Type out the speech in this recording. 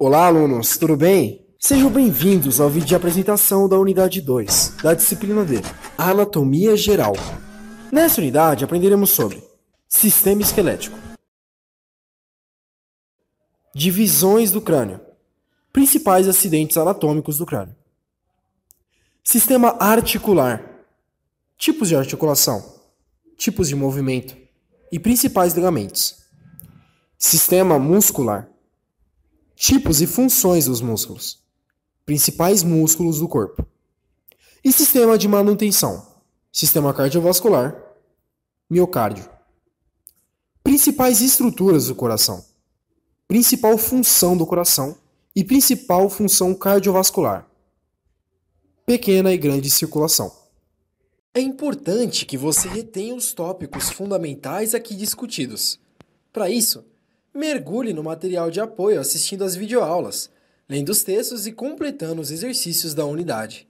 Olá, alunos, tudo bem? Sejam bem-vindos ao vídeo de apresentação da Unidade 2, da disciplina D, Anatomia Geral. Nessa unidade, aprenderemos sobre Sistema esquelético Divisões do crânio Principais acidentes anatômicos do crânio Sistema articular Tipos de articulação Tipos de movimento e principais ligamentos Sistema muscular tipos e funções dos músculos, principais músculos do corpo, e sistema de manutenção, sistema cardiovascular, miocárdio, principais estruturas do coração, principal função do coração e principal função cardiovascular, pequena e grande circulação. É importante que você retenha os tópicos fundamentais aqui discutidos. Para isso, Mergulhe no material de apoio assistindo às videoaulas, lendo os textos e completando os exercícios da unidade.